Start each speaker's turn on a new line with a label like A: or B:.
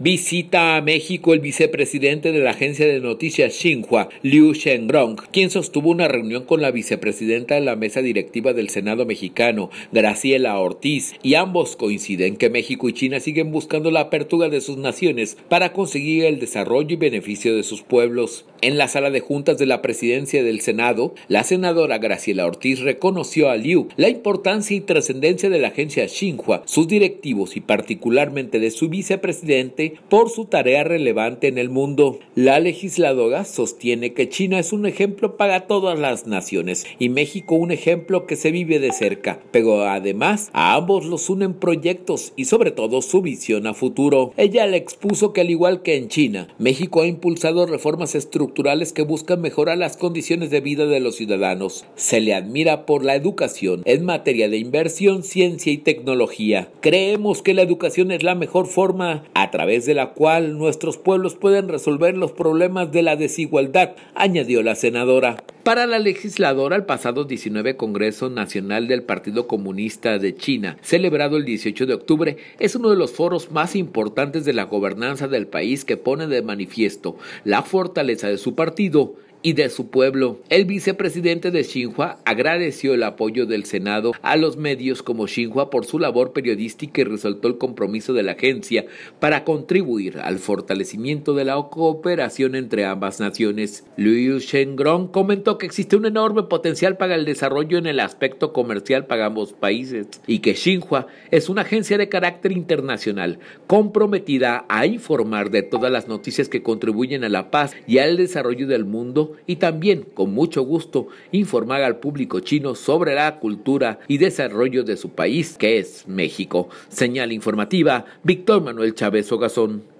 A: Visita a México el vicepresidente de la agencia de noticias Xinhua, Liu Shengrong, quien sostuvo una reunión con la vicepresidenta de la mesa directiva del Senado mexicano, Graciela Ortiz, y ambos coinciden que México y China siguen buscando la apertura de sus naciones para conseguir el desarrollo y beneficio de sus pueblos. En la sala de juntas de la presidencia del Senado, la senadora Graciela Ortiz reconoció a Liu la importancia y trascendencia de la agencia Xinhua, sus directivos y particularmente de su vicepresidente por su tarea relevante en el mundo. La legisladora sostiene que China es un ejemplo para todas las naciones y México un ejemplo que se vive de cerca, pero además a ambos los unen proyectos y sobre todo su visión a futuro. Ella le expuso que al igual que en China, México ha impulsado reformas estructurales que buscan mejorar las condiciones de vida de los ciudadanos. Se le admira por la educación en materia de inversión, ciencia y tecnología. Creemos que la educación es la mejor forma a través de la cual nuestros pueblos pueden resolver los problemas de la desigualdad, añadió la senadora. Para la legisladora, el pasado 19 Congreso Nacional del Partido Comunista de China, celebrado el 18 de octubre, es uno de los foros más importantes de la gobernanza del país que pone de manifiesto la fortaleza de su partido y de su pueblo. El vicepresidente de Xinhua agradeció el apoyo del Senado a los medios como Xinhua por su labor periodística y resaltó el compromiso de la agencia para contribuir al fortalecimiento de la cooperación entre ambas naciones. Liu Shengrong comentó que existe un enorme potencial para el desarrollo en el aspecto comercial para ambos países y que Xinhua es una agencia de carácter internacional comprometida a informar de todas las noticias que contribuyen a la paz y al desarrollo del mundo y también, con mucho gusto, informar al público chino sobre la cultura y desarrollo de su país, que es México. Señal informativa, Víctor Manuel Chávez Ogazón.